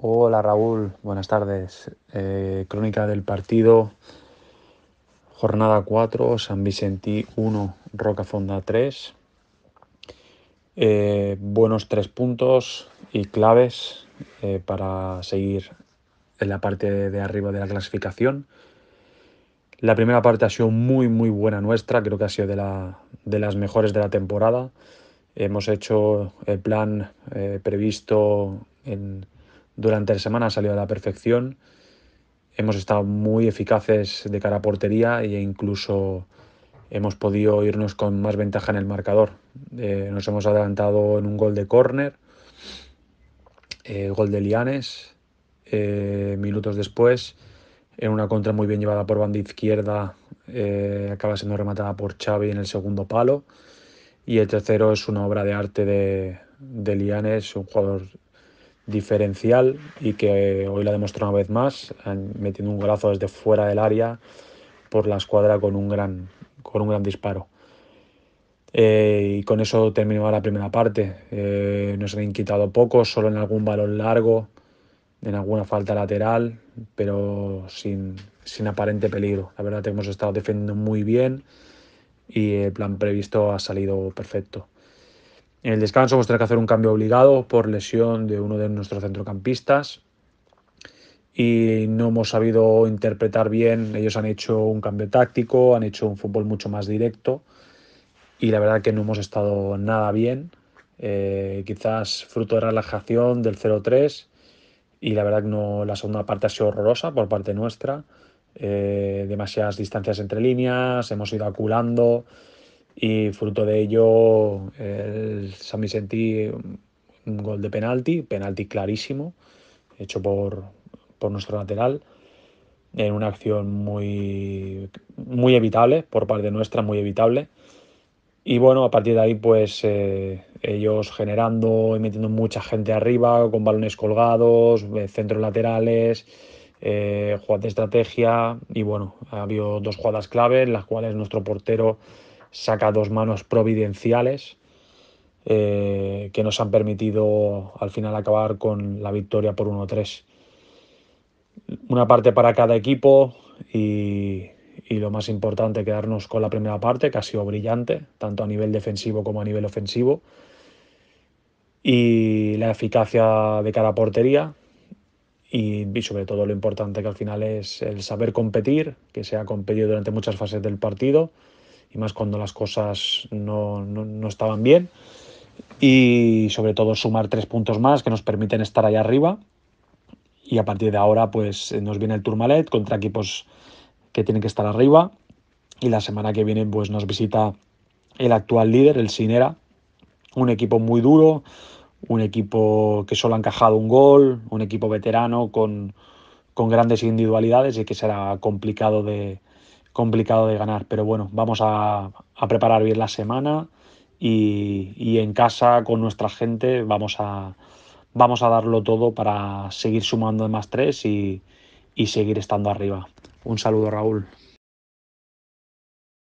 Hola Raúl, buenas tardes. Eh, crónica del partido, jornada 4, San Vicentí 1, Rocafonda 3. Eh, buenos tres puntos y claves eh, para seguir en la parte de arriba de la clasificación. La primera parte ha sido muy, muy buena nuestra, creo que ha sido de, la, de las mejores de la temporada. Hemos hecho el plan previsto en durante la semana ha salido a la perfección. Hemos estado muy eficaces de cara a portería e incluso hemos podido irnos con más ventaja en el marcador. Eh, nos hemos adelantado en un gol de córner, eh, gol de Lianes, eh, minutos después, en una contra muy bien llevada por banda izquierda, acaba siendo rematada por Xavi en el segundo palo. Y el tercero es una obra de arte de, de Lianes, un jugador diferencial y que hoy la demostró una vez más, metiendo un golazo desde fuera del área por la escuadra con un gran, con un gran disparo. Eh, y con eso terminaba la primera parte. Eh, nos han quitado poco, solo en algún balón largo, en alguna falta lateral, pero sin, sin aparente peligro. La verdad, hemos estado defendiendo muy bien y el plan previsto ha salido perfecto. En el descanso hemos pues, tenido que hacer un cambio obligado por lesión de uno de nuestros centrocampistas y no hemos sabido interpretar bien. Ellos han hecho un cambio táctico, han hecho un fútbol mucho más directo y la verdad que no hemos estado nada bien. Eh, quizás fruto de relajación del 0-3 y la verdad que no, la segunda parte ha sido horrorosa por parte nuestra. Eh, demasiadas distancias entre líneas, hemos ido aculando y fruto de ello el San Vicente un gol de penalti, penalti clarísimo, hecho por, por nuestro lateral, en una acción muy, muy evitable, por parte nuestra muy evitable. Y bueno, a partir de ahí pues eh, ellos generando y metiendo mucha gente arriba, con balones colgados, eh, centros laterales, eh, jugadas de estrategia y bueno, ha habido dos jugadas en las cuales nuestro portero saca dos manos providenciales eh, que nos han permitido al final acabar con la victoria por 1-3. Una parte para cada equipo y, y lo más importante, quedarnos con la primera parte, que ha sido brillante, tanto a nivel defensivo como a nivel ofensivo. Y la eficacia de cada portería, y, sobre todo lo importante que al final es el saber competir, que se ha competido durante muchas fases del partido y más cuando las cosas no, estaban bien. Y sobre todo sumar tres puntos más que nos permiten estar allá arriba. Y a partir de ahora, pues eh, nos viene el Tourmalet contra equipos que tienen que estar arriba. Y la semana que viene, pues nos visita el actual líder, el Sinera, un equipo muy duro, un equipo que solo ha encajado un gol, un equipo veterano con grandes individualidades y que será complicado de, complicado de ganar, pero bueno, vamos a, preparar bien la semana y, en casa con nuestra gente vamos a, vamos a darlo todo para seguir sumando de más tres y, y seguir estando arriba. Un saludo Raúl.